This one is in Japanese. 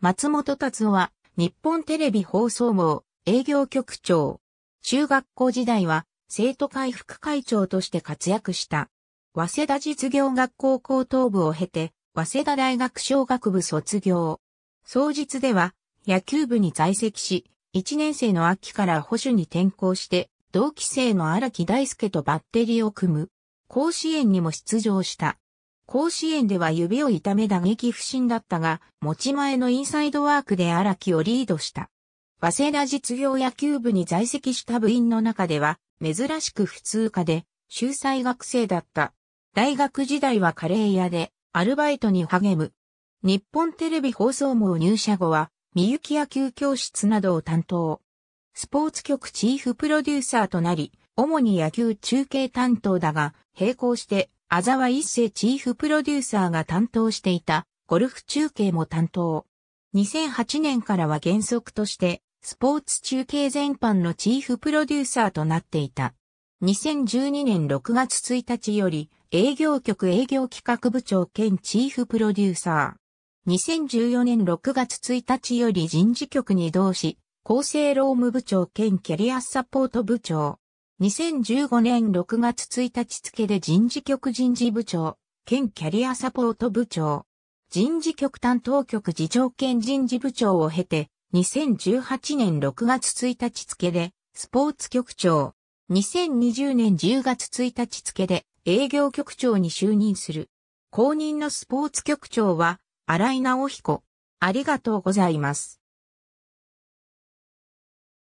松本達夫は、日本テレビ放送網、営業局長。中学校時代は、生徒会副会長として活躍した。早稲田実業学校高等部を経て、早稲田大学小学部卒業。創日では、野球部に在籍し、1年生の秋から保守に転校して、同期生の荒木大輔とバッテリーを組む。甲子園にも出場した。甲子園では指を痛め打撃不振だったが、持ち前のインサイドワークで荒木をリードした。早稲田実業野球部に在籍した部員の中では、珍しく普通科で、秀才学生だった。大学時代はカレー屋で、アルバイトに励む。日本テレビ放送網入社後は、みゆき野球教室などを担当。スポーツ局チーフプロデューサーとなり、主に野球中継担当だが、並行してあざわ一世チーフプロデューサーが担当していたゴルフ中継も担当。2008年からは原則としてスポーツ中継全般のチーフプロデューサーとなっていた。2012年6月1日より営業局営業企画部長兼チーフプロデューサー。2014年6月1日より人事局に同動し、厚生労務部長兼キャリアサポート部長。2015年6月1日付で人事局人事部長、兼キャリアサポート部長、人事局担当局次長兼人事部長を経て、2018年6月1日付で、スポーツ局長、2020年10月1日付で営業局長に就任する。公認のスポーツ局長は、荒井直彦。ありがとうございます。